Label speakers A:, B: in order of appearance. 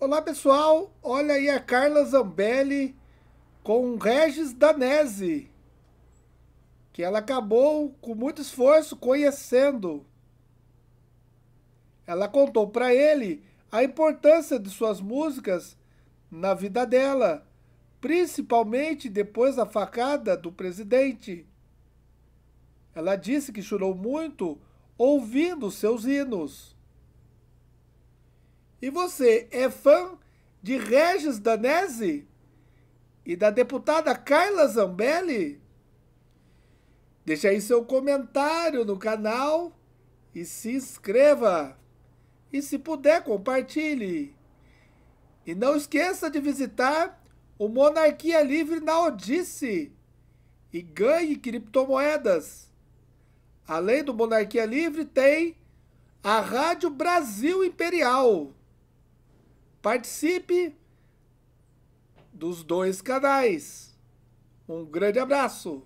A: Olá pessoal, olha aí a Carla Zambelli com Regis Danese, que ela acabou com muito esforço conhecendo. Ela contou para ele a importância de suas músicas na vida dela, principalmente depois da facada do presidente. Ela disse que chorou muito ouvindo seus hinos. E você é fã de Regis Danese e da deputada Carla Zambelli? Deixe aí seu comentário no canal e se inscreva. E se puder, compartilhe. E não esqueça de visitar o Monarquia Livre na Odisse e ganhe criptomoedas. Além do Monarquia Livre, tem a Rádio Brasil Imperial. Participe dos dois canais. Um grande abraço!